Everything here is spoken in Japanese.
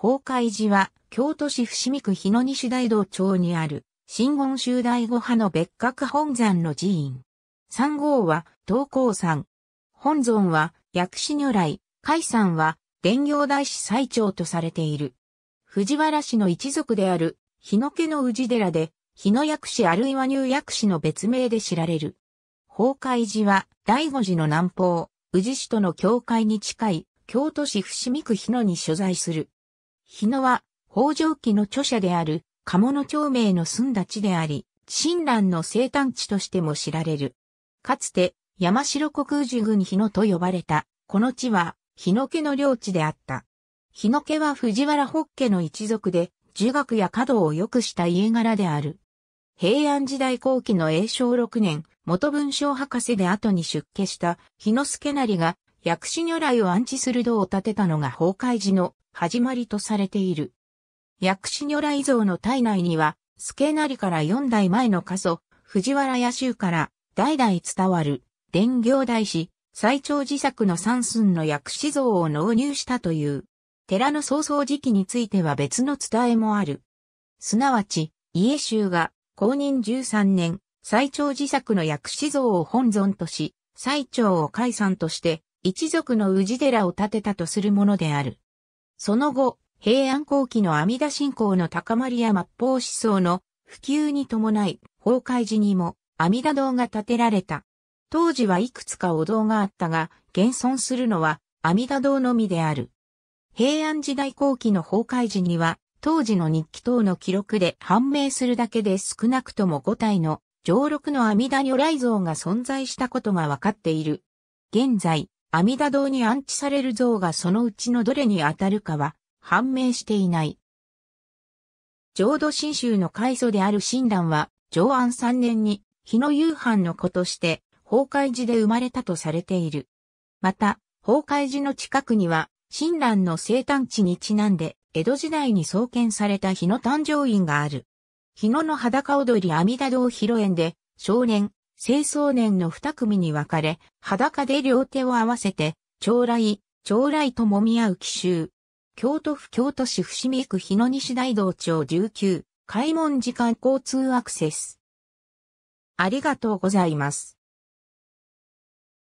崩壊寺は、京都市伏見区日野西大道町にある、新言宗第五派の別格本山の寺院。三号は、東高山。本尊は、薬師如来、海山は、伝行大師最長とされている。藤原氏の一族である、日野家の宇治寺で、日野薬師あるいは入薬師の別名で知られる。崩壊寺は、醍醐寺の南方、宇治市との境界に近い、京都市伏見区日野に所在する。日野は、北条記の著者である、鴨の町名の住んだ地であり、親鸞の生誕地としても知られる。かつて、山城国寺郡日野と呼ばれた、この地は、日野家の領地であった。日野家は藤原北家の一族で、儒学や華道を良くした家柄である。平安時代後期の永正六年、元文章博士で後に出家した日野助成が薬師如来を安置する堂を建てたのが崩壊時の始まりとされている。薬師如来像の体内には、助成から4代前の過疎、藤原野衆から代々伝わる、伝行大師、最長自作の三寸の薬師像を納入したという、寺の創創時期については別の伝えもある。すなわち、家衆が公認13年、最長自作の薬師像を本尊とし、最長を解散として、一族の宇治寺を建てたとするものである。その後、平安後期の阿弥陀信仰の高まりや末法思想の普及に伴い、崩壊時にも阿弥陀堂が建てられた。当時はいくつかお堂があったが、現存するのは阿弥陀堂のみである。平安時代後期の崩壊時には、当時の日記等の記録で判明するだけで少なくとも5体の上六の阿弥陀如来像が存在したことがわかっている。現在、阿弥陀堂に安置される像がそのうちのどれに当たるかは判明していない。浄土真宗の開祖である親鸞は、上安3年に日の夕飯の子として、崩壊寺で生まれたとされている。また、崩壊寺の近くには、親鸞の生誕地にちなんで、江戸時代に創建された日野誕生院がある。日野の裸踊り阿弥陀堂披露宴で、少年、清掃年の二組に分かれ、裸で両手を合わせて、長来、長来ともみ合う奇襲。京都府京都市伏見区日野西大道町19、開門時間交通アクセス。ありがとうございます。